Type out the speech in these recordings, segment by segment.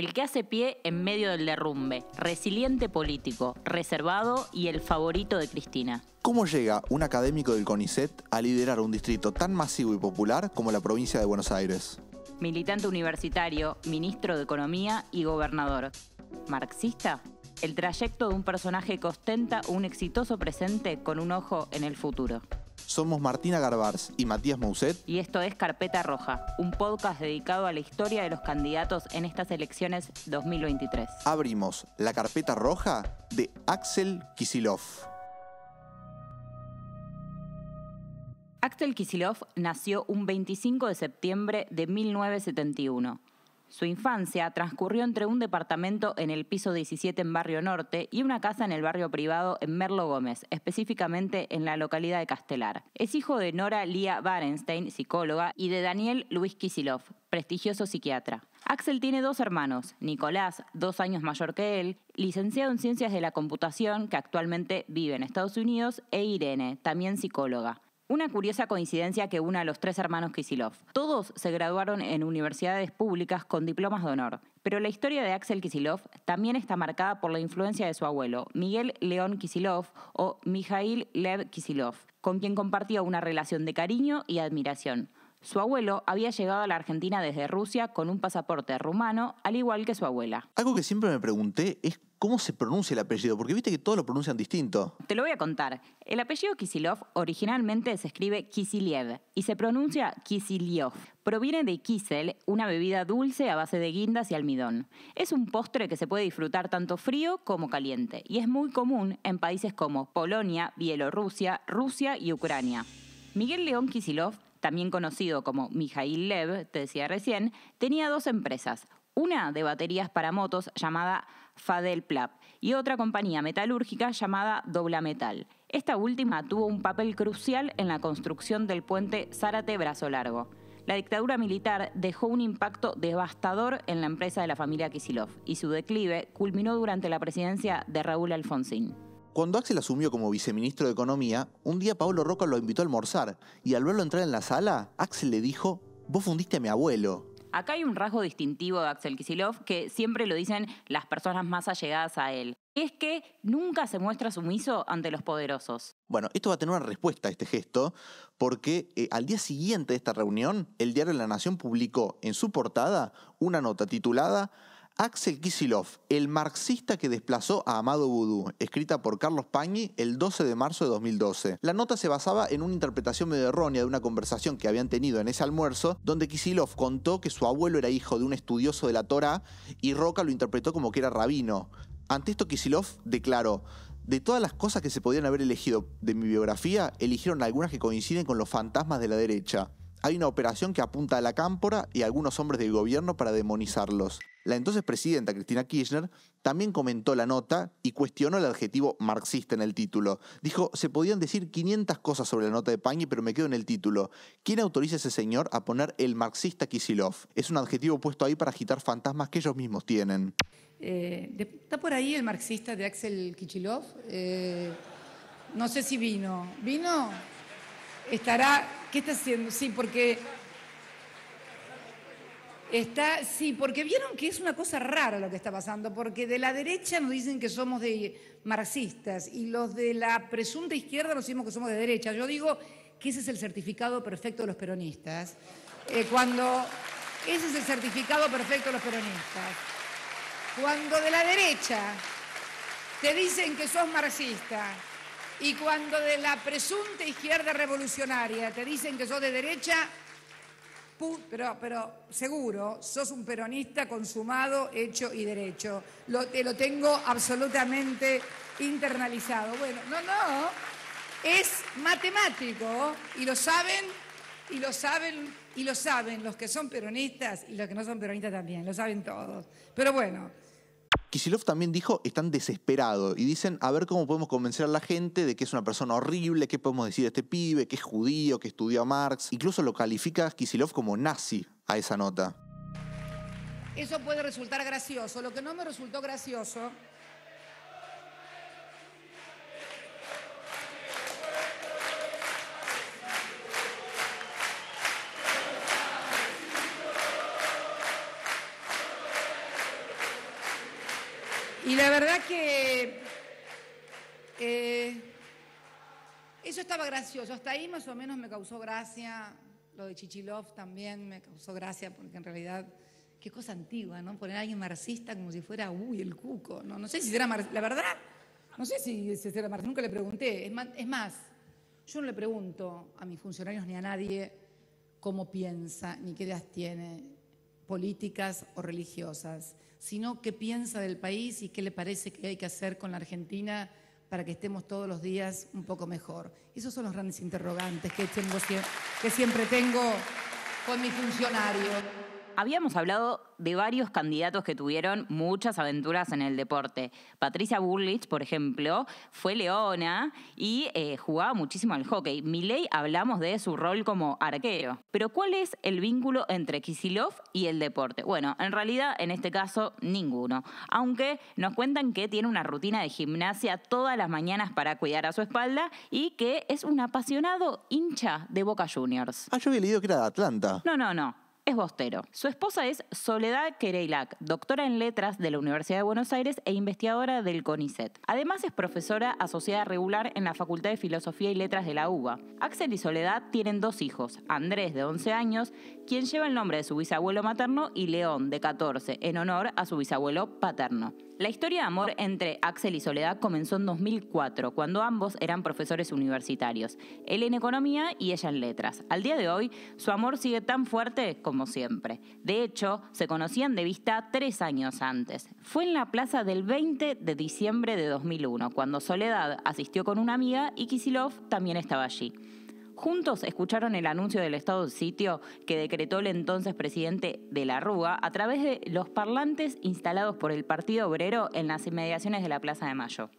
el que hace pie en medio del derrumbe, resiliente político, reservado y el favorito de Cristina. ¿Cómo llega un académico del CONICET a liderar un distrito tan masivo y popular como la provincia de Buenos Aires? Militante universitario, ministro de Economía y gobernador. ¿Marxista? El trayecto de un personaje que ostenta un exitoso presente con un ojo en el futuro. Somos Martina Garbars y Matías Mousset. Y esto es Carpeta Roja, un podcast dedicado a la historia de los candidatos en estas elecciones 2023. Abrimos la carpeta roja de Axel Kisilov. Axel Kisilov nació un 25 de septiembre de 1971 su infancia transcurrió entre un departamento en el piso 17 en Barrio Norte y una casa en el barrio privado en Merlo Gómez, específicamente en la localidad de Castelar. Es hijo de Nora Lía Barenstein, psicóloga, y de Daniel Luis Kisilov, prestigioso psiquiatra. Axel tiene dos hermanos, Nicolás, dos años mayor que él, licenciado en Ciencias de la Computación, que actualmente vive en Estados Unidos, e Irene, también psicóloga. Una curiosa coincidencia que una a los tres hermanos Kisilov. Todos se graduaron en universidades públicas con diplomas de honor, pero la historia de Axel Kisilov también está marcada por la influencia de su abuelo, Miguel León Kisilov o Mikhail Lev Kisilov, con quien compartió una relación de cariño y admiración. Su abuelo había llegado a la Argentina desde Rusia con un pasaporte rumano, al igual que su abuela. Algo que siempre me pregunté es cómo se pronuncia el apellido, porque viste que todos lo pronuncian distinto. Te lo voy a contar. El apellido Kisilov originalmente se escribe Kisiliev y se pronuncia Kisiliov. Proviene de kisel, una bebida dulce a base de guindas y almidón. Es un postre que se puede disfrutar tanto frío como caliente y es muy común en países como Polonia, Bielorrusia, Rusia y Ucrania. Miguel León Kisilov también conocido como Mijail Lev, te decía recién, tenía dos empresas, una de baterías para motos llamada Plap y otra compañía metalúrgica llamada Dobla Metal. Esta última tuvo un papel crucial en la construcción del puente Zárate Brazo Largo. La dictadura militar dejó un impacto devastador en la empresa de la familia Kisilov y su declive culminó durante la presidencia de Raúl Alfonsín. Cuando Axel asumió como viceministro de Economía, un día Pablo Roca lo invitó a almorzar y al verlo entrar en la sala, Axel le dijo, vos fundiste a mi abuelo. Acá hay un rasgo distintivo de Axel Kisilov que siempre lo dicen las personas más allegadas a él. Es que nunca se muestra sumiso ante los poderosos. Bueno, esto va a tener una respuesta a este gesto, porque eh, al día siguiente de esta reunión, el diario La Nación publicó en su portada una nota titulada Axel Kisilov, El marxista que desplazó a Amado Vudú, escrita por Carlos Pagni el 12 de marzo de 2012. La nota se basaba en una interpretación medio errónea de una conversación que habían tenido en ese almuerzo, donde Kisilov contó que su abuelo era hijo de un estudioso de la Torá y Roca lo interpretó como que era rabino. Ante esto Kisilov declaró, de todas las cosas que se podían haber elegido de mi biografía, eligieron algunas que coinciden con los fantasmas de la derecha. Hay una operación que apunta a la cámpora y algunos hombres del gobierno para demonizarlos. La entonces presidenta Cristina Kirchner también comentó la nota y cuestionó el adjetivo marxista en el título. Dijo, se podían decir 500 cosas sobre la nota de Pañi, pero me quedo en el título. ¿Quién autoriza a ese señor a poner el marxista Kisilov? Es un adjetivo puesto ahí para agitar fantasmas que ellos mismos tienen. Eh, está por ahí el marxista de Axel Kichilov. Eh, no sé si vino. ¿Vino? Estará ¿Qué está haciendo? Sí, porque. Está, sí, porque vieron que es una cosa rara lo que está pasando, porque de la derecha nos dicen que somos marxistas y los de la presunta izquierda nos decimos que somos de derecha. Yo digo que ese es el certificado perfecto de los peronistas. Eh, cuando ese es el certificado perfecto de los peronistas. Cuando de la derecha te dicen que sos marxista y cuando de la presunta izquierda revolucionaria te dicen que sos de derecha, pero, pero seguro, sos un peronista consumado, hecho y derecho. Lo, te lo tengo absolutamente internalizado. Bueno, no, no, es matemático y lo saben, y lo saben, y lo saben los que son peronistas y los que no son peronistas también, lo saben todos. Pero bueno. Kisilov también dijo, están desesperados y dicen, a ver cómo podemos convencer a la gente de que es una persona horrible, qué podemos decir de este pibe, que es judío, que estudió a Marx. Incluso lo califica Kisilov como nazi a esa nota. Eso puede resultar gracioso. Lo que no me resultó gracioso Y la verdad que eh, eso estaba gracioso. Hasta ahí más o menos me causó gracia. Lo de Chichilov también me causó gracia porque en realidad, qué cosa antigua, ¿no? Poner a alguien marxista como si fuera, uy, el cuco. No, sé si será marxista. La verdad, no sé si, será marxista. Nunca le pregunté. Es es más, yo no le pregunto a mis funcionarios ni a nadie cómo piensa ni qué ideas tiene políticas o religiosas sino qué piensa del país y qué le parece que hay que hacer con la Argentina para que estemos todos los días un poco mejor. Esos son los grandes interrogantes que, que siempre tengo con mi funcionario habíamos hablado de varios candidatos que tuvieron muchas aventuras en el deporte. Patricia Burlich, por ejemplo, fue leona y eh, jugaba muchísimo al hockey. miley hablamos de su rol como arquero. Pero ¿cuál es el vínculo entre Kisilov y el deporte? Bueno, en realidad en este caso ninguno. Aunque nos cuentan que tiene una rutina de gimnasia todas las mañanas para cuidar a su espalda y que es un apasionado hincha de Boca Juniors. Ah, yo había leído que era de Atlanta. No, no, no bostero. Su esposa es Soledad Quereilac, doctora en letras de la Universidad de Buenos Aires e investigadora del CONICET. Además es profesora asociada regular en la Facultad de Filosofía y Letras de la UBA. Axel y Soledad tienen dos hijos, Andrés de 11 años, quien lleva el nombre de su bisabuelo materno, y León de 14, en honor a su bisabuelo paterno. La historia de amor entre Axel y Soledad comenzó en 2004, cuando ambos eran profesores universitarios, él en economía y ella en letras. Al día de hoy, su amor sigue tan fuerte como siempre. De hecho, se conocían de vista tres años antes. Fue en la plaza del 20 de diciembre de 2001, cuando Soledad asistió con una amiga y Kisilov también estaba allí. Juntos escucharon el anuncio del estado de sitio que decretó el entonces presidente de la Rúa a través de los parlantes instalados por el Partido Obrero en las inmediaciones de la Plaza de Mayo.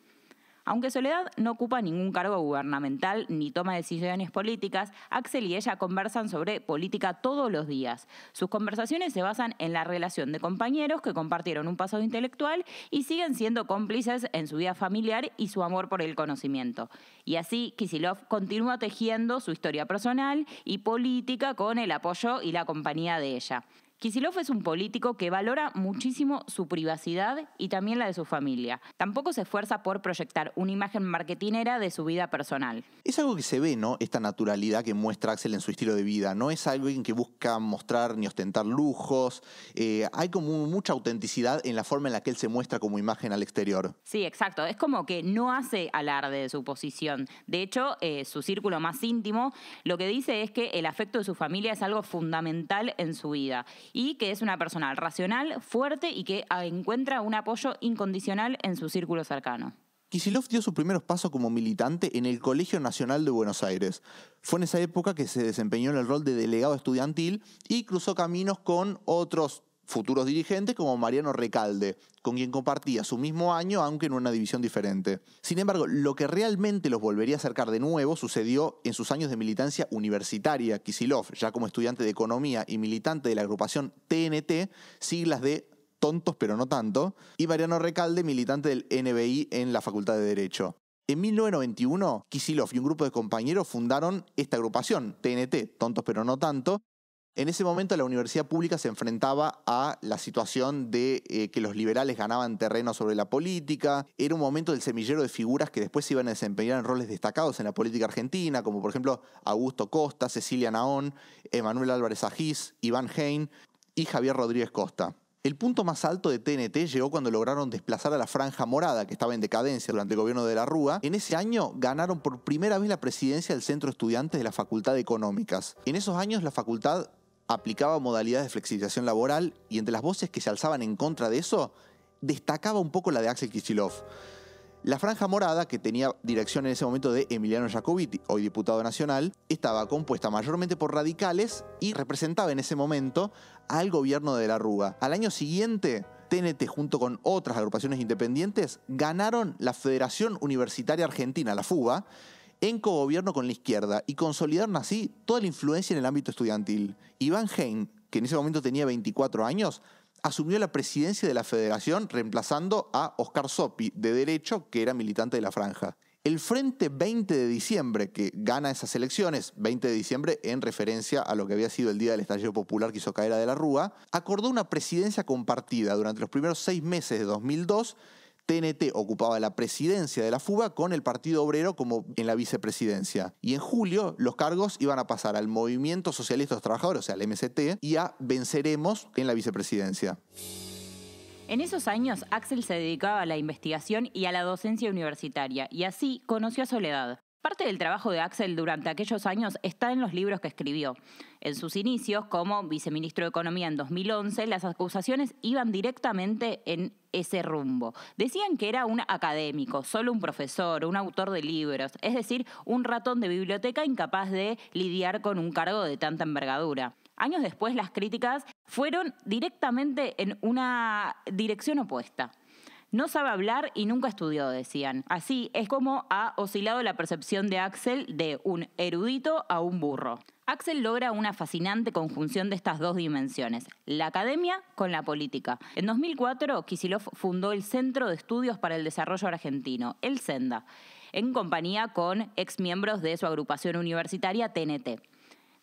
Aunque Soledad no ocupa ningún cargo gubernamental ni toma decisiones políticas, Axel y ella conversan sobre política todos los días. Sus conversaciones se basan en la relación de compañeros que compartieron un pasado intelectual y siguen siendo cómplices en su vida familiar y su amor por el conocimiento. Y así, Kisilov continúa tejiendo su historia personal y política con el apoyo y la compañía de ella. Kisilov es un político que valora muchísimo su privacidad y también la de su familia. Tampoco se esfuerza por proyectar una imagen marketinera de su vida personal. Es algo que se ve, ¿no? Esta naturalidad que muestra Axel en su estilo de vida. No es alguien que busca mostrar ni ostentar lujos. Eh, hay como mucha autenticidad en la forma en la que él se muestra como imagen al exterior. Sí, exacto. Es como que no hace alarde de su posición. De hecho, eh, su círculo más íntimo lo que dice es que el afecto de su familia es algo fundamental en su vida y que es una persona racional, fuerte y que ah, encuentra un apoyo incondicional en su círculo cercano. Kisilov dio sus primeros pasos como militante en el Colegio Nacional de Buenos Aires. Fue en esa época que se desempeñó en el rol de delegado estudiantil y cruzó caminos con otros futuros dirigentes como Mariano Recalde, con quien compartía su mismo año, aunque en una división diferente. Sin embargo, lo que realmente los volvería a acercar de nuevo sucedió en sus años de militancia universitaria. Kisilov, ya como estudiante de economía y militante de la agrupación TNT, siglas de tontos pero no tanto, y Mariano Recalde, militante del NBI en la Facultad de Derecho. En 1991, Kisilov y un grupo de compañeros fundaron esta agrupación, TNT, Tontos pero no tanto, en ese momento la universidad pública se enfrentaba a la situación de eh, que los liberales ganaban terreno sobre la política, era un momento del semillero de figuras que después iban a desempeñar en roles destacados en la política argentina, como por ejemplo Augusto Costa, Cecilia Naón, Emanuel Álvarez Agis, Iván Hein y Javier Rodríguez Costa. El punto más alto de TNT llegó cuando lograron desplazar a la Franja Morada, que estaba en decadencia durante el gobierno de la Rúa. En ese año ganaron por primera vez la presidencia del Centro Estudiantes de la Facultad de Económicas. En esos años la facultad aplicaba modalidades de flexibilización laboral y entre las voces que se alzaban en contra de eso, destacaba un poco la de Axel Kicillof. La franja morada, que tenía dirección en ese momento de Emiliano Jacobiti, hoy diputado nacional, estaba compuesta mayormente por radicales y representaba en ese momento al gobierno de la Rúa. Al año siguiente, TNT junto con otras agrupaciones independientes ganaron la Federación Universitaria Argentina, la FUBA, en cogobierno con la izquierda y consolidaron así toda la influencia en el ámbito estudiantil. Iván Hein, que en ese momento tenía 24 años, asumió la presidencia de la federación reemplazando a Oscar Sopi, de derecho, que era militante de la franja. El Frente 20 de diciembre, que gana esas elecciones, 20 de diciembre en referencia a lo que había sido el día del estallido popular que hizo caer a De la Rúa, acordó una presidencia compartida durante los primeros seis meses de 2002 TNT ocupaba la presidencia de la FUBA con el Partido Obrero como en la vicepresidencia. Y en julio los cargos iban a pasar al Movimiento Socialista de los Trabajadores, o sea, al MST, y a Venceremos en la vicepresidencia. En esos años, Axel se dedicaba a la investigación y a la docencia universitaria, y así conoció a Soledad, Parte del trabajo de Axel durante aquellos años está en los libros que escribió. En sus inicios, como viceministro de Economía en 2011, las acusaciones iban directamente en ese rumbo. Decían que era un académico, solo un profesor, un autor de libros, es decir, un ratón de biblioteca incapaz de lidiar con un cargo de tanta envergadura. Años después, las críticas fueron directamente en una dirección opuesta. No sabe hablar y nunca estudió, decían. Así es como ha oscilado la percepción de Axel de un erudito a un burro. Axel logra una fascinante conjunción de estas dos dimensiones, la academia con la política. En 2004, Kisilov fundó el Centro de Estudios para el Desarrollo Argentino, el SENDA, en compañía con exmiembros de su agrupación universitaria TNT.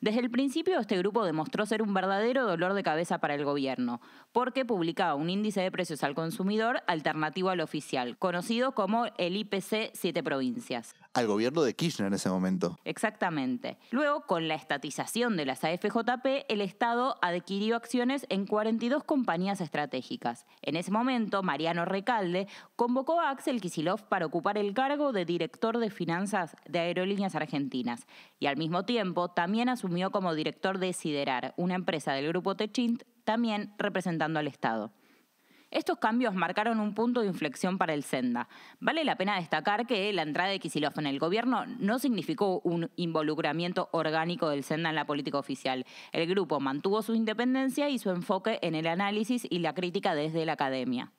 Desde el principio este grupo demostró ser un verdadero dolor de cabeza para el gobierno, porque publicaba un índice de precios al consumidor alternativo al oficial, conocido como el IPC Siete Provincias. Al gobierno de Kirchner en ese momento. Exactamente. Luego, con la estatización de las AFJP, el Estado adquirió acciones en 42 compañías estratégicas. En ese momento, Mariano Recalde convocó a Axel Kisilov para ocupar el cargo de director de finanzas de Aerolíneas Argentinas y al mismo tiempo también asumió como director de Siderar, una empresa del grupo Techint, también representando al Estado. Estos cambios marcaron un punto de inflexión para el Senda. Vale la pena destacar que la entrada de Kisilov en el gobierno no significó un involucramiento orgánico del Senda en la política oficial. El grupo mantuvo su independencia y su enfoque en el análisis y la crítica desde la academia.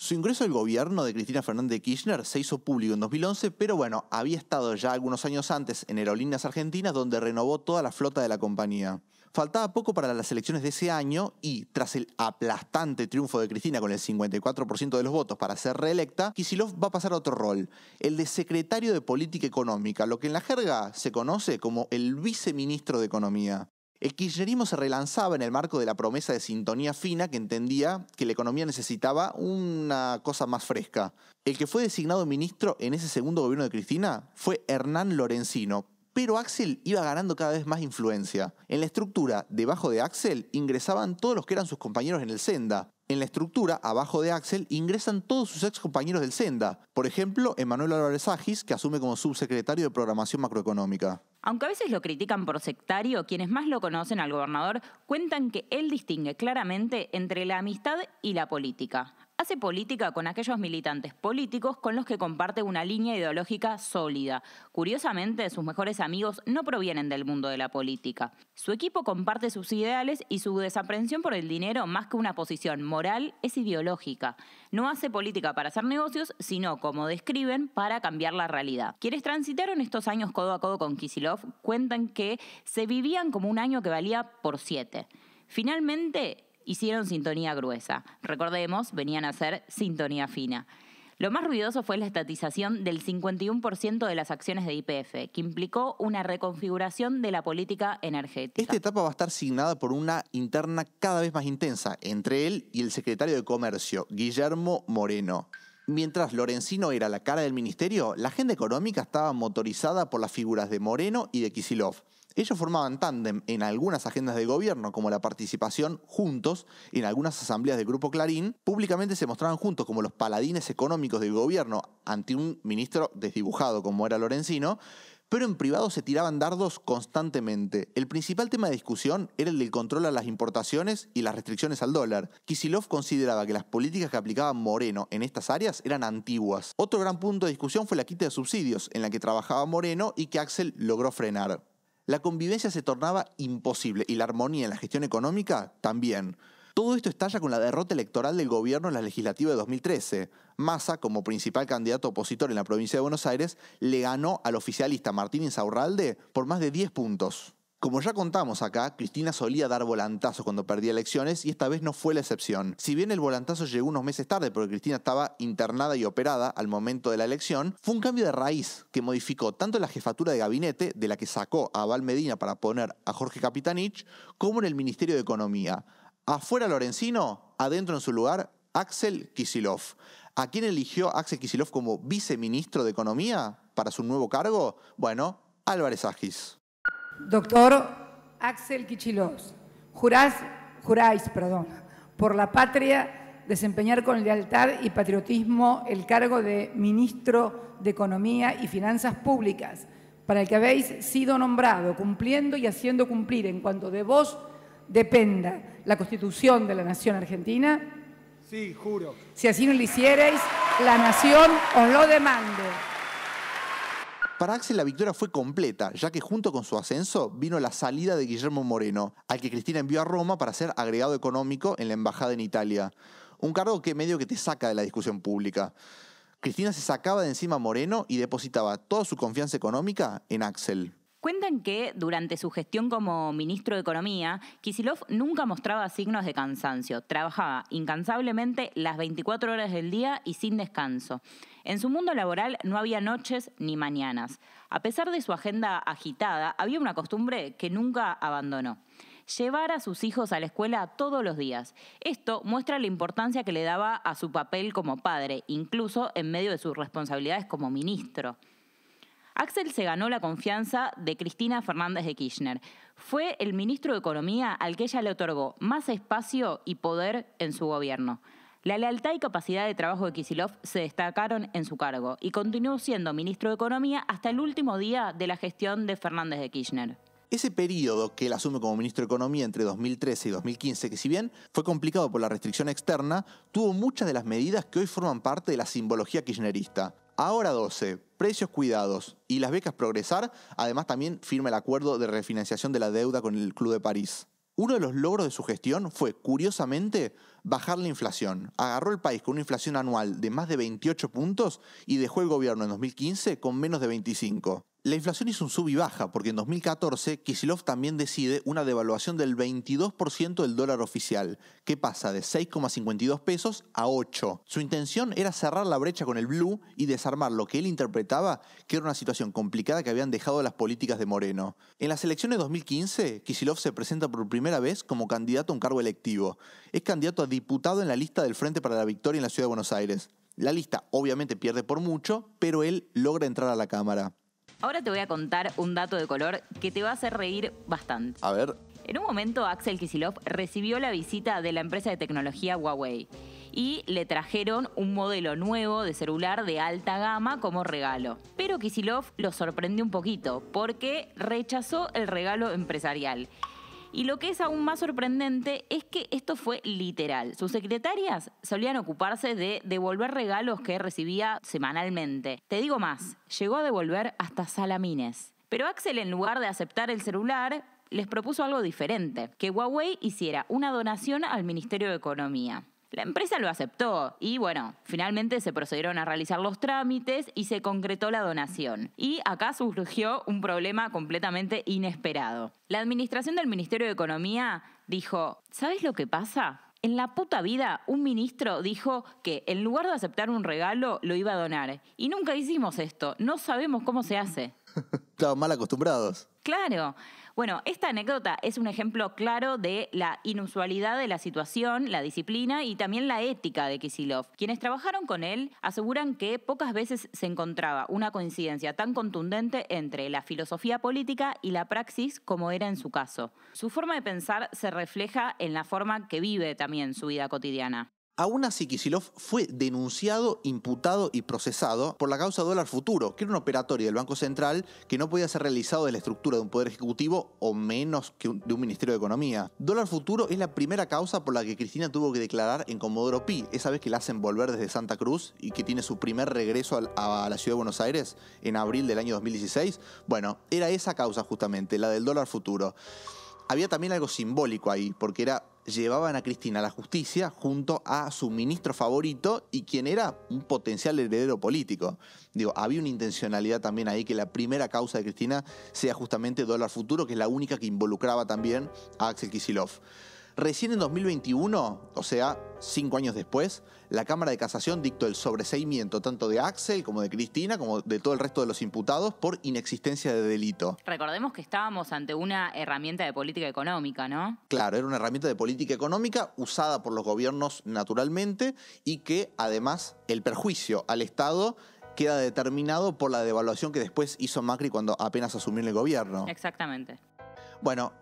Su ingreso al gobierno de Cristina Fernández de Kirchner se hizo público en 2011, pero bueno, había estado ya algunos años antes en Aerolíneas Argentinas, donde renovó toda la flota de la compañía. Faltaba poco para las elecciones de ese año y, tras el aplastante triunfo de Cristina con el 54% de los votos para ser reelecta, Kisilov va a pasar a otro rol, el de secretario de Política Económica, lo que en la jerga se conoce como el viceministro de Economía. El kirchnerismo se relanzaba en el marco de la promesa de sintonía fina que entendía que la economía necesitaba una cosa más fresca. El que fue designado ministro en ese segundo gobierno de Cristina fue Hernán Lorenzino, pero Axel iba ganando cada vez más influencia. En la estructura, debajo de Axel, ingresaban todos los que eran sus compañeros en el Senda, en la estructura, abajo de Axel, ingresan todos sus ex compañeros del Senda. Por ejemplo, Emanuel Álvarez Agis, que asume como subsecretario de Programación Macroeconómica. Aunque a veces lo critican por sectario, quienes más lo conocen al gobernador cuentan que él distingue claramente entre la amistad y la política hace política con aquellos militantes políticos con los que comparte una línea ideológica sólida. Curiosamente, sus mejores amigos no provienen del mundo de la política. Su equipo comparte sus ideales y su desaprensión por el dinero, más que una posición moral, es ideológica. No hace política para hacer negocios, sino, como describen, para cambiar la realidad. Quienes transitaron estos años codo a codo con Kisilov cuentan que se vivían como un año que valía por siete. Finalmente, hicieron sintonía gruesa. Recordemos, venían a ser sintonía fina. Lo más ruidoso fue la estatización del 51% de las acciones de IPF, que implicó una reconfiguración de la política energética. Esta etapa va a estar signada por una interna cada vez más intensa entre él y el secretario de Comercio, Guillermo Moreno. Mientras Lorenzino era la cara del ministerio, la agenda económica estaba motorizada por las figuras de Moreno y de Kisilov. Ellos formaban tándem en algunas agendas de gobierno, como la participación juntos en algunas asambleas del Grupo Clarín. Públicamente se mostraban juntos como los paladines económicos del gobierno ante un ministro desdibujado como era Lorenzino, pero en privado se tiraban dardos constantemente. El principal tema de discusión era el del control a las importaciones y las restricciones al dólar. Kisilov consideraba que las políticas que aplicaba Moreno en estas áreas eran antiguas. Otro gran punto de discusión fue la quita de subsidios, en la que trabajaba Moreno y que Axel logró frenar la convivencia se tornaba imposible y la armonía en la gestión económica también. Todo esto estalla con la derrota electoral del gobierno en la legislativa de 2013. Massa, como principal candidato opositor en la provincia de Buenos Aires, le ganó al oficialista Martín Insaurralde por más de 10 puntos. Como ya contamos acá, Cristina solía dar volantazos cuando perdía elecciones y esta vez no fue la excepción. Si bien el volantazo llegó unos meses tarde porque Cristina estaba internada y operada al momento de la elección, fue un cambio de raíz que modificó tanto la jefatura de gabinete, de la que sacó a Val Medina para poner a Jorge Capitanich, como en el Ministerio de Economía. Afuera Lorenzino, adentro en su lugar Axel Kisilov. ¿A quién eligió Axel Kisilov como viceministro de Economía para su nuevo cargo? Bueno, Álvarez Agis. Doctor Axel Kichilov, jurás, juráis perdón, por la patria desempeñar con lealtad y patriotismo el cargo de ministro de Economía y Finanzas Públicas, para el que habéis sido nombrado, cumpliendo y haciendo cumplir en cuanto de vos dependa la Constitución de la Nación Argentina? Sí, juro. Si así no lo hicierais, la Nación os lo demande. Para Axel la victoria fue completa, ya que junto con su ascenso vino la salida de Guillermo Moreno, al que Cristina envió a Roma para ser agregado económico en la embajada en Italia. Un cargo que medio que te saca de la discusión pública. Cristina se sacaba de encima a Moreno y depositaba toda su confianza económica en Axel. Cuentan que durante su gestión como ministro de Economía, Kisilov nunca mostraba signos de cansancio. Trabajaba incansablemente las 24 horas del día y sin descanso. En su mundo laboral no había noches ni mañanas. A pesar de su agenda agitada, había una costumbre que nunca abandonó llevar a sus hijos a la escuela todos los días. Esto muestra la importancia que le daba a su papel como padre, incluso en medio de sus responsabilidades como ministro. Axel se ganó la confianza de Cristina Fernández de Kirchner. Fue el ministro de Economía al que ella le otorgó más espacio y poder en su gobierno. La lealtad y capacidad de trabajo de Kisilov se destacaron en su cargo y continuó siendo ministro de Economía hasta el último día de la gestión de Fernández de Kirchner. Ese periodo que él asume como ministro de Economía entre 2013 y 2015, que si bien fue complicado por la restricción externa, tuvo muchas de las medidas que hoy forman parte de la simbología kirchnerista. Ahora 12, precios cuidados y las becas progresar, además también firma el acuerdo de refinanciación de la deuda con el Club de París. Uno de los logros de su gestión fue, curiosamente, bajar la inflación. Agarró el país con una inflación anual de más de 28 puntos y dejó el gobierno en 2015 con menos de 25. La inflación hizo un sub y baja, porque en 2014 Kisilov también decide una devaluación del 22% del dólar oficial, que pasa de 6,52 pesos a 8. Su intención era cerrar la brecha con el blue y desarmar lo que él interpretaba que era una situación complicada que habían dejado las políticas de Moreno. En las elecciones de 2015, Kisilov se presenta por primera vez como candidato a un cargo electivo. Es candidato a diputado en la lista del Frente para la Victoria en la Ciudad de Buenos Aires. La lista obviamente pierde por mucho, pero él logra entrar a la Cámara. Ahora te voy a contar un dato de color que te va a hacer reír bastante. A ver. En un momento, Axel Kisilov recibió la visita de la empresa de tecnología Huawei y le trajeron un modelo nuevo de celular de alta gama como regalo. Pero Kisilov lo sorprendió un poquito porque rechazó el regalo empresarial y lo que es aún más sorprendente es que esto fue literal. Sus secretarias solían ocuparse de devolver regalos que recibía semanalmente. Te digo más, llegó a devolver hasta salamines. Pero Axel, en lugar de aceptar el celular, les propuso algo diferente, que Huawei hiciera una donación al Ministerio de Economía. La empresa lo aceptó y bueno, finalmente se procedieron a realizar los trámites y se concretó la donación. Y acá surgió un problema completamente inesperado. La administración del Ministerio de Economía dijo, ¿sabes lo que pasa? En la puta vida, un ministro dijo que en lugar de aceptar un regalo, lo iba a donar. Y nunca hicimos esto. No sabemos cómo se hace. Estaban mal acostumbrados. Claro. Bueno, esta anécdota es un ejemplo claro de la inusualidad de la situación, la disciplina y también la ética de Kisilov. Quienes trabajaron con él aseguran que pocas veces se encontraba una coincidencia tan contundente entre la filosofía política y la praxis como era en su caso. Su forma de pensar se refleja en la forma que vive también su vida cotidiana. Aún así, Kisilov fue denunciado, imputado y procesado por la causa dólar futuro, que era un operatorio del Banco Central que no podía ser realizado de la estructura de un poder ejecutivo o menos que de un Ministerio de Economía. Dólar futuro es la primera causa por la que Cristina tuvo que declarar en Comodoro Pi, esa vez que la hacen volver desde Santa Cruz y que tiene su primer regreso a la ciudad de Buenos Aires en abril del año 2016. Bueno, era esa causa justamente, la del dólar futuro. Había también algo simbólico ahí, porque era llevaban a Cristina a la justicia junto a su ministro favorito y quien era un potencial heredero político. Digo, había una intencionalidad también ahí que la primera causa de Cristina sea justamente dólar futuro, que es la única que involucraba también a Axel Kisilov. Recién en 2021, o sea, cinco años después, la Cámara de Casación dictó el sobreseimiento tanto de Axel como de Cristina, como de todo el resto de los imputados, por inexistencia de delito. Recordemos que estábamos ante una herramienta de política económica, ¿no? Claro, era una herramienta de política económica usada por los gobiernos naturalmente y que además el perjuicio al Estado queda determinado por la devaluación que después hizo Macri cuando apenas asumió el gobierno. Exactamente. Bueno,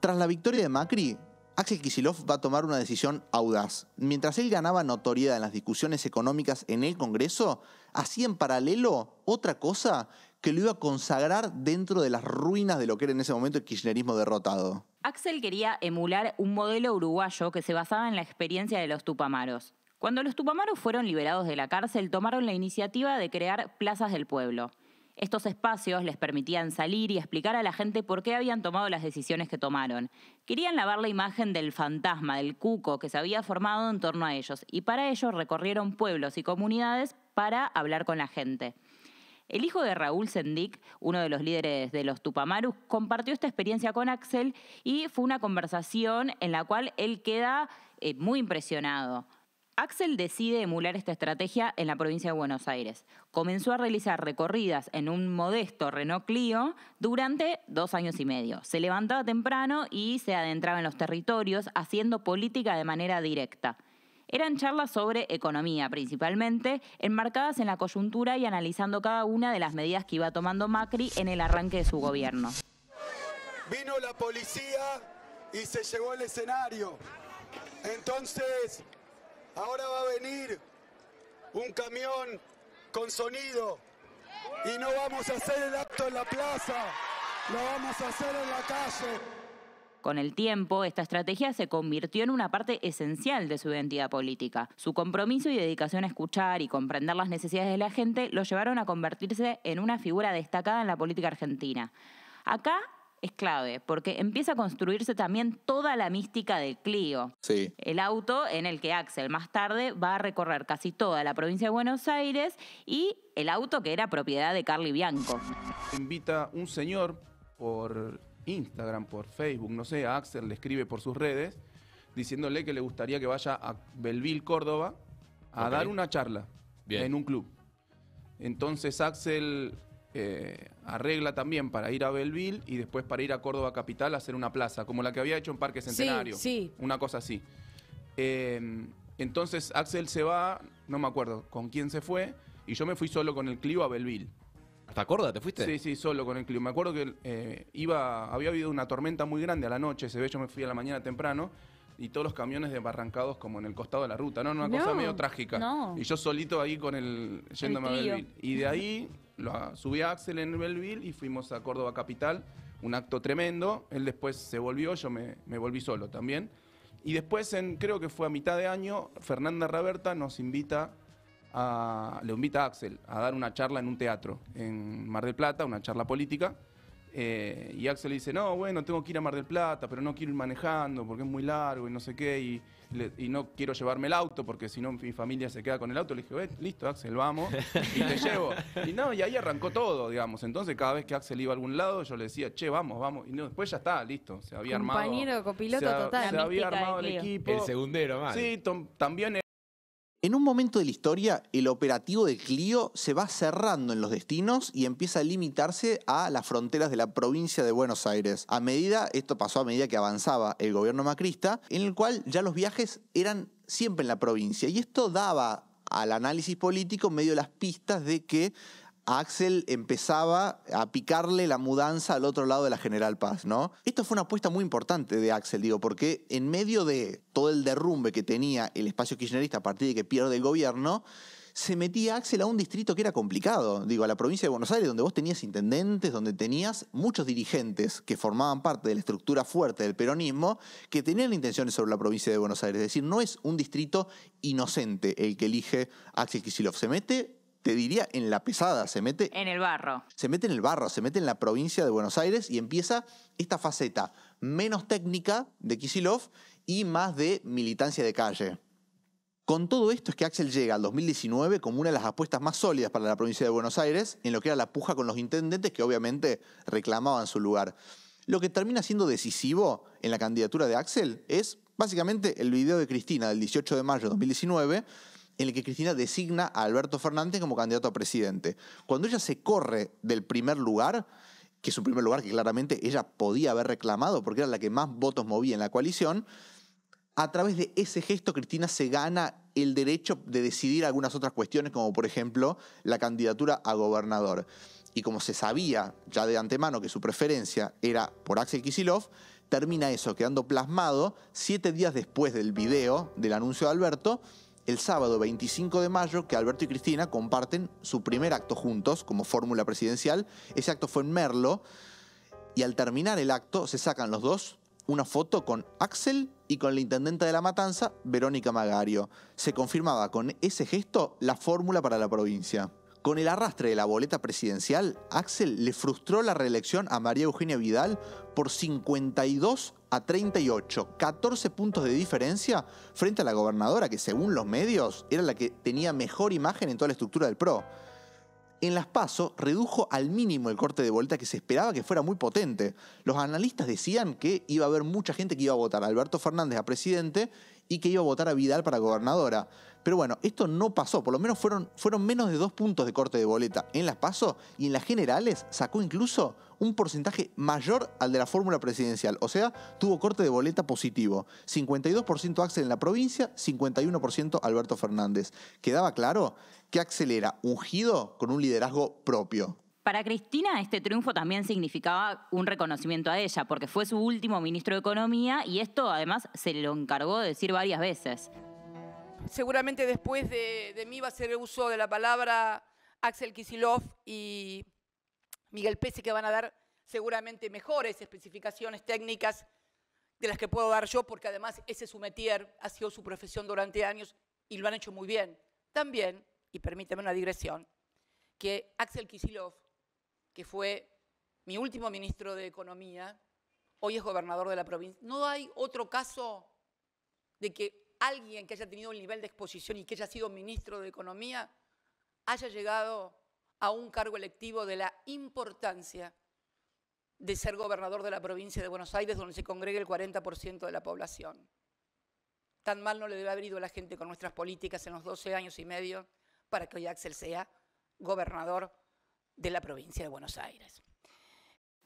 tras la victoria de Macri, Axel Kisilov va a tomar una decisión audaz. Mientras él ganaba notoriedad en las discusiones económicas en el Congreso, hacía en paralelo otra cosa que lo iba a consagrar dentro de las ruinas de lo que era en ese momento el kirchnerismo derrotado. Axel quería emular un modelo uruguayo que se basaba en la experiencia de los tupamaros. Cuando los tupamaros fueron liberados de la cárcel, tomaron la iniciativa de crear plazas del pueblo. Estos espacios les permitían salir y explicar a la gente por qué habían tomado las decisiones que tomaron. Querían lavar la imagen del fantasma, del cuco, que se había formado en torno a ellos, y para ello recorrieron pueblos y comunidades para hablar con la gente. El hijo de Raúl Sendik, uno de los líderes de los Tupamaru, compartió esta experiencia con Axel y fue una conversación en la cual él queda eh, muy impresionado. Axel decide emular esta estrategia en la provincia de Buenos Aires. Comenzó a realizar recorridas en un modesto Renault Clio durante dos años y medio. Se levantaba temprano y se adentraba en los territorios haciendo política de manera directa. Eran charlas sobre economía principalmente, enmarcadas en la coyuntura y analizando cada una de las medidas que iba tomando Macri en el arranque de su gobierno. Vino la policía y se llegó al escenario. Entonces, Ahora va a venir un camión con sonido y no vamos a hacer el acto en la plaza, lo vamos a hacer en la calle. Con el tiempo, esta estrategia se convirtió en una parte esencial de su identidad política. Su compromiso y dedicación a escuchar y comprender las necesidades de la gente lo llevaron a convertirse en una figura destacada en la política argentina. Acá es clave, porque empieza a construirse también toda la mística del Clio. Sí. El auto en el que Axel más tarde va a recorrer casi toda la provincia de Buenos Aires y el auto que era propiedad de Carly Bianco. Invita un señor por Instagram, por Facebook, no sé, a Axel le escribe por sus redes diciéndole que le gustaría que vaya a Belville, Córdoba, a dar una charla en un club. Entonces Axel eh, arregla también para ir a Belville y después para ir a Córdoba Capital a hacer una plaza, como la que había hecho en Parque Centenario. Sí, Una cosa así. Em, entonces Axel se va, no me acuerdo con quién se fue, y yo me fui solo con el Clio a Belville. ¿Hasta Córdoba te fuiste? Sí, sí, solo con el Clio. Me acuerdo que eh, iba, había habido una tormenta muy grande a la noche, se ve, yo me fui a la mañana temprano, y todos los camiones desbarrancados como en el costado de la ruta, ¿no? Una cosa medio trágica. Y yo solito ahí con el. yéndome a Belville. Y de ahí subí a Axel en Belleville y fuimos a Córdoba Capital, un acto tremendo. Él después se volvió, yo me, volví solo también. Y después, en, creo que fue a mitad de año, Fernanda Raberta nos invita le invita a Axel a dar una charla en un teatro en Mar del Plata, una charla política. Eh, y Axel dice, no, bueno, tengo que ir a Mar del Plata, pero no quiero ir manejando porque es muy largo y no sé qué, y, no quiero llevarme el auto porque si no mi familia se queda con el auto. Le dije, listo, Axel, vamos, y te llevo. Y no, y ahí arrancó todo, digamos. Entonces cada vez que Axel iba a algún lado, yo le decía, che, vamos, vamos. Y después ya está, listo, se había armado. Compañero, copiloto total. Se había armado el equipo. El segundero, más. Sí, también en un momento de la historia, el operativo de Clio se va cerrando en los destinos y empieza a limitarse a las fronteras de la provincia de Buenos Aires. A medida, esto pasó a medida que avanzaba el gobierno macrista, en el cual ya los viajes eran siempre en la provincia. Y esto daba al análisis político medio las pistas de que Axel empezaba a picarle la mudanza al otro lado de la General Paz, ¿no? Esto fue una apuesta muy importante de Axel, digo, porque en medio de todo el derrumbe que tenía el espacio kirchnerista a partir de que pierde el gobierno, se metía Axel a un distrito que era complicado, digo, a la provincia de Buenos Aires, donde vos tenías intendentes, donde tenías muchos dirigentes que formaban parte de la estructura fuerte del peronismo, que tenían intenciones sobre la provincia de Buenos Aires. Es decir, no es un distrito inocente el que elige Axel Kicillof. Se mete te diría, en la pesada, se mete... En el barro. Se mete en el barro, se mete en la provincia de Buenos Aires y empieza esta faceta menos técnica de Kisilov y más de militancia de calle. Con todo esto es que Axel llega al 2019 como una de las apuestas más sólidas para la provincia de Buenos Aires, en lo que era la puja con los intendentes que obviamente reclamaban su lugar. Lo que termina siendo decisivo en la candidatura de Axel es básicamente el video de Cristina del 18 de mayo de 2019, en el que Cristina designa a Alberto Fernández como candidato a presidente. Cuando ella se corre del primer lugar, que es un primer lugar que claramente ella podía haber reclamado porque era la que más votos movía en la coalición, a través de ese gesto Cristina se gana el derecho de decidir algunas otras cuestiones, como por ejemplo la candidatura a gobernador. Y como se sabía ya de antemano que su preferencia era por Axel Kisilov, termina eso quedando plasmado siete días después del video del anuncio de Alberto el sábado 25 de mayo que Alberto y Cristina comparten su primer acto juntos como fórmula presidencial. Ese acto fue en Merlo y al terminar el acto se sacan los dos una foto con Axel y con la intendenta de la Matanza, Verónica Magario. Se confirmaba con ese gesto la fórmula para la provincia. Con el arrastre de la boleta presidencial, Axel le frustró la reelección a María Eugenia Vidal por 52 a 38, 14 puntos de diferencia frente a la gobernadora que según los medios era la que tenía mejor imagen en toda la estructura del PRO. En las PASO redujo al mínimo el corte de boleta que se esperaba que fuera muy potente. Los analistas decían que iba a haber mucha gente que iba a votar a Alberto Fernández a presidente y que iba a votar a Vidal para gobernadora. Pero bueno, esto no pasó, por lo menos fueron, fueron menos de dos puntos de corte de boleta en las PASO y en las generales sacó incluso un porcentaje mayor al de la fórmula presidencial, o sea, tuvo corte de boleta positivo. 52% Axel en la provincia, 51% Alberto Fernández. Quedaba claro que Axel era ungido con un liderazgo propio. Para Cristina, este triunfo también significaba un reconocimiento a ella, porque fue su último ministro de Economía y esto además se lo encargó de decir varias veces. Seguramente después de, mí va a ser uso de la palabra Axel Kisilov y Miguel Pese, que van a dar seguramente mejores especificaciones técnicas de las que puedo dar yo, porque además ese sometier ha sido su profesión durante años y lo han hecho muy bien. También, y permíteme una digresión, que Axel Kisilov que fue mi último ministro de Economía, hoy es gobernador de la provincia. No hay otro caso de que alguien que haya tenido un nivel de exposición y que haya sido ministro de Economía haya llegado a un cargo electivo de la importancia de ser gobernador de la provincia de Buenos Aires, donde se congrega el 40% de la población. Tan mal no le debe haber ido a la gente con nuestras políticas en los 12 años y medio para que hoy Axel sea gobernador de la provincia de Buenos Aires.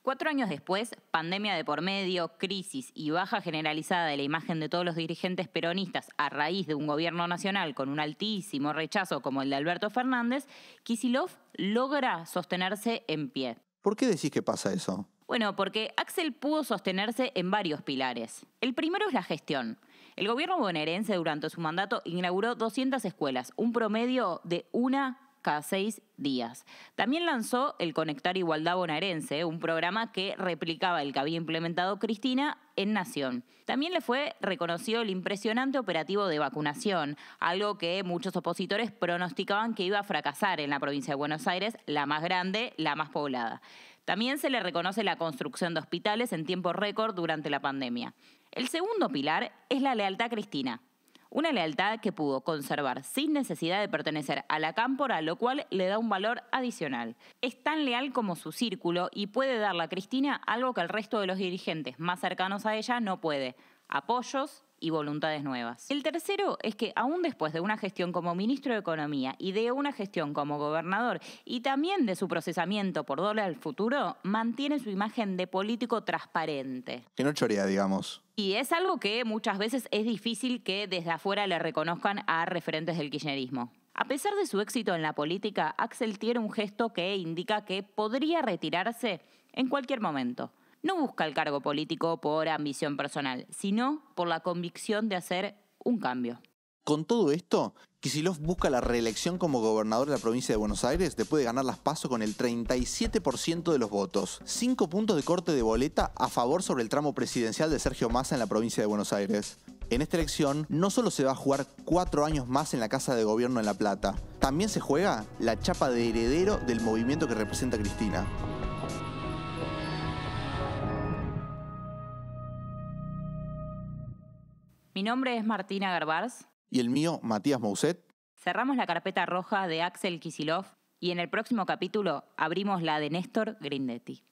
Cuatro años después, pandemia de por medio, crisis y baja generalizada de la imagen de todos los dirigentes peronistas a raíz de un gobierno nacional con un altísimo rechazo como el de Alberto Fernández, Kisilov logra sostenerse en pie. ¿Por qué decís que pasa eso? Bueno, porque Axel pudo sostenerse en varios pilares. El primero es la gestión. El gobierno bonaerense durante su mandato inauguró 200 escuelas, un promedio de una cada seis días. También lanzó el Conectar Igualdad Bonaerense, un programa que replicaba el que había implementado Cristina en Nación. También le fue reconocido el impresionante operativo de vacunación, algo que muchos opositores pronosticaban que iba a fracasar en la provincia de Buenos Aires, la más grande, la más poblada. También se le reconoce la construcción de hospitales en tiempo récord durante la pandemia. El segundo pilar es la lealtad a Cristina. Una lealtad que pudo conservar sin necesidad de pertenecer a la cámpora, lo cual le da un valor adicional. Es tan leal como su círculo y puede darle a Cristina algo que el resto de los dirigentes más cercanos a ella no puede, apoyos y voluntades nuevas. El tercero es que aún después de una gestión como ministro de Economía y de una gestión como gobernador y también de su procesamiento por doble al futuro, mantiene su imagen de político transparente. Que no chorea, digamos. Y es algo que muchas veces es difícil que desde afuera le reconozcan a referentes del kirchnerismo. A pesar de su éxito en la política, Axel tiene un gesto que indica que podría retirarse en cualquier momento. No busca el cargo político por ambición personal, sino por la convicción de hacer un cambio. Con todo esto, Kisilov busca la reelección como gobernador de la provincia de Buenos Aires después de ganar las pasos con el 37% de los votos, Cinco puntos de corte de boleta a favor sobre el tramo presidencial de Sergio Massa en la provincia de Buenos Aires. En esta elección no solo se va a jugar cuatro años más en la Casa de Gobierno en La Plata, también se juega la chapa de heredero del movimiento que representa Cristina. Mi nombre es Martina Garbars, y el mío, Matías Mousset. Cerramos la carpeta roja de Axel Kisilov y en el próximo capítulo abrimos la de Néstor Grindetti.